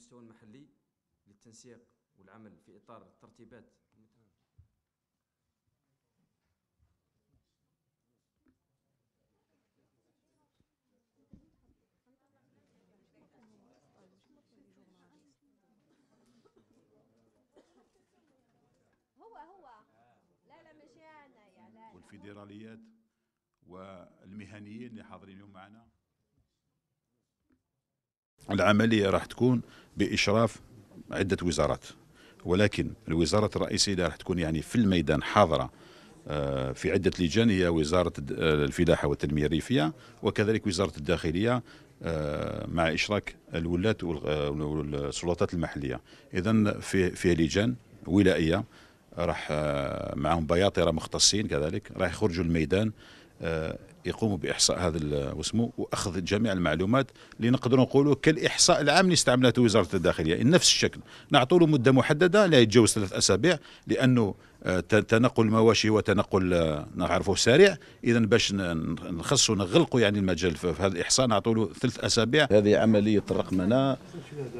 المستوى المحلي للتنسيق والعمل في إطار الترتيبات هو هو لا لا ماشي انايا والفيدراليات والمهنيين اللي حاضرين اليوم معنا العملية راح تكون بإشراف عدة وزارات ولكن الوزارة الرئيسية اللي راح تكون يعني في الميدان حاضرة آه، في عدة لجان هي وزارة آه، الفلاحة والتنمية الريفية وكذلك وزارة الداخلية آه، مع إشراك الولاة والسلطات المحلية إذا في في لجان ولائية راح معهم بياطرة مختصين كذلك راح يخرجوا الميدان يقوموا باحصاء هذا واسمه واخذ جميع المعلومات اللي نقدروا نقولوا كالاحصاء العام اللي استعملته وزاره الداخليه نفس الشكل نعطوا له مده محدده لا يتجاوز ثلاث اسابيع لانه آه، تنقل المواشي هو تنقل آه، نعرفه سريع اذا باش نخص ونغلقوا يعني المجال في هذا الاحصاء نعطوا له ثلاث اسابيع هذه عمليه الرقمنه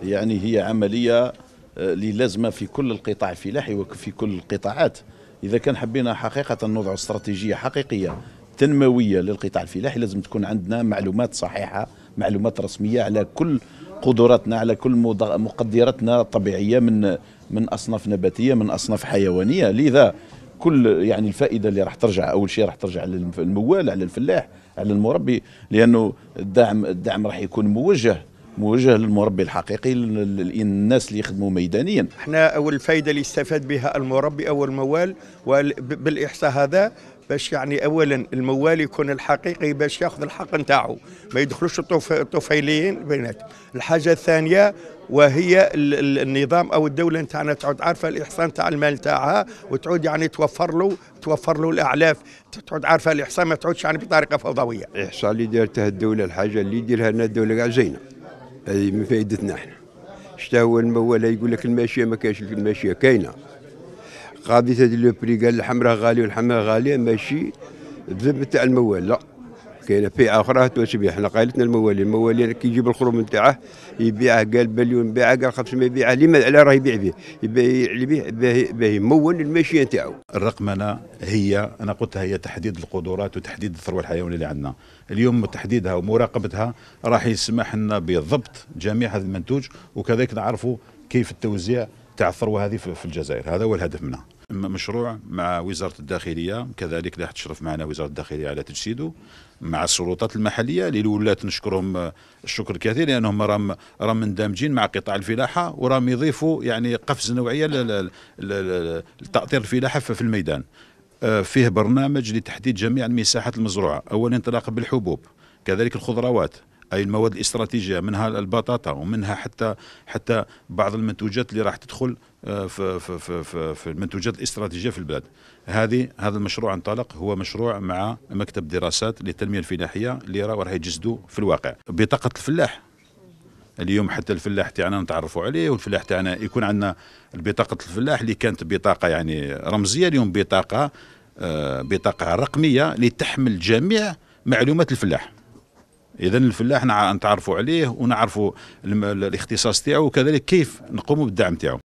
يعني هي عمليه اللي آه، لازمه في كل القطاع الفلاحي وفي كل القطاعات اذا كان حبينا حقيقه نوضع استراتيجيه حقيقيه التنمويه للقطاع الفلاحي لازم تكون عندنا معلومات صحيحه معلومات رسميه على كل قدراتنا على كل مقدراتنا الطبيعيه من من اصناف نباتيه من اصناف حيوانيه لذا كل يعني الفائده اللي راح ترجع اول شيء راح ترجع للموال على الفلاح على المربي لانه الدعم الدعم راح يكون موجه موجه للمربي الحقيقي للناس اللي يخدموا ميدانيا احنا اول فائده اللي استفاد بها المربي او الموال وبالاحصاء هذا باش يعني اولا الموال يكون الحقيقي باش ياخذ الحق نتاعو ما يدخلوش الطفيليين بينات الحاجه الثانيه وهي النظام او الدوله نتاعنا تعود عارفه الاحصان تاع المال تاعها وتعود يعني توفر له توفر له الاعلاف تعود عارفه الاحصان ما تعودش يعني بطريقه فوضويه. الاحصاء اللي دارته الدوله الحاجه اللي يديرها لنا الدوله كاع زينه هذه من فائدتنا احنا. شتا هو الموال يقول لك الماشيه ما كاينش الماشيه كاينه قضيه هذه لو بري قال الحمراء غاليه والحمراء غاليه ماشي بسبب تاع الموال لا كاينه فئه اخرى تشبيه حنا قايلتنا الموالي الموالي كي يجيب الخروم نتاعه يبيعه قال بليون بيعه قال 500 يبيعه لما على راه يبيع فيه يبيع به به مون الماشيه نتاعو الرقمنه هي انا قلتها هي تحديد القدرات وتحديد الثروه الحيوانيه اللي عندنا اليوم تحديدها ومراقبتها راح يسمح لنا بضبط جميع هذا المنتوج وكذلك نعرفوا كيف التوزيع تاع الثروه هذه في الجزائر هذا هو الهدف منها مشروع مع وزاره الداخليه كذلك راح تشرف معنا وزاره الداخليه على تجسيده مع السلطات المحليه اللي ولات نشكرهم آه، الشكر الكثير لانهم راهم راهم مندمجين مع قطاع الفلاحه وراهم يضيفوا يعني قفز نوعيه لتاطير الفلاحه في الميدان آه، فيه برنامج لتحديد جميع المساحات المزروعه اولا انطلاقا بالحبوب كذلك الخضروات اي المواد الاستراتيجيه منها البطاطا ومنها حتى حتى بعض المنتوجات اللي راح تدخل آه، في في في في المنتوجات الاستراتيجيه في البلاد. هذه هذا المشروع انطلق هو مشروع مع مكتب دراسات للتنميه الفلاحيه اللي راح يجسدوا في الواقع بطاقه الفلاح اليوم حتى الفلاح تاعنا نتعرفوا عليه والفلاح تاعنا يكون عندنا بطاقه الفلاح اللي كانت بطاقه يعني رمزيه اليوم بطاقه آه، بطاقه رقميه لتحمل جميع معلومات الفلاح اذا الفلاح نتعرفوا عليه ونعرفوا الاختصاص تاعو وكذلك كيف نقوموا بالدعم تاعو